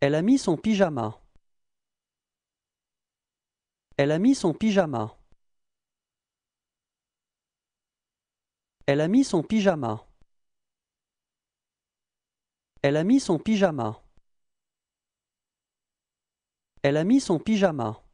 Elle a mis son pyjama. Elle a mis son pyjama. Elle a mis son pyjama. Elle a mis son pyjama. Elle a mis son pyjama.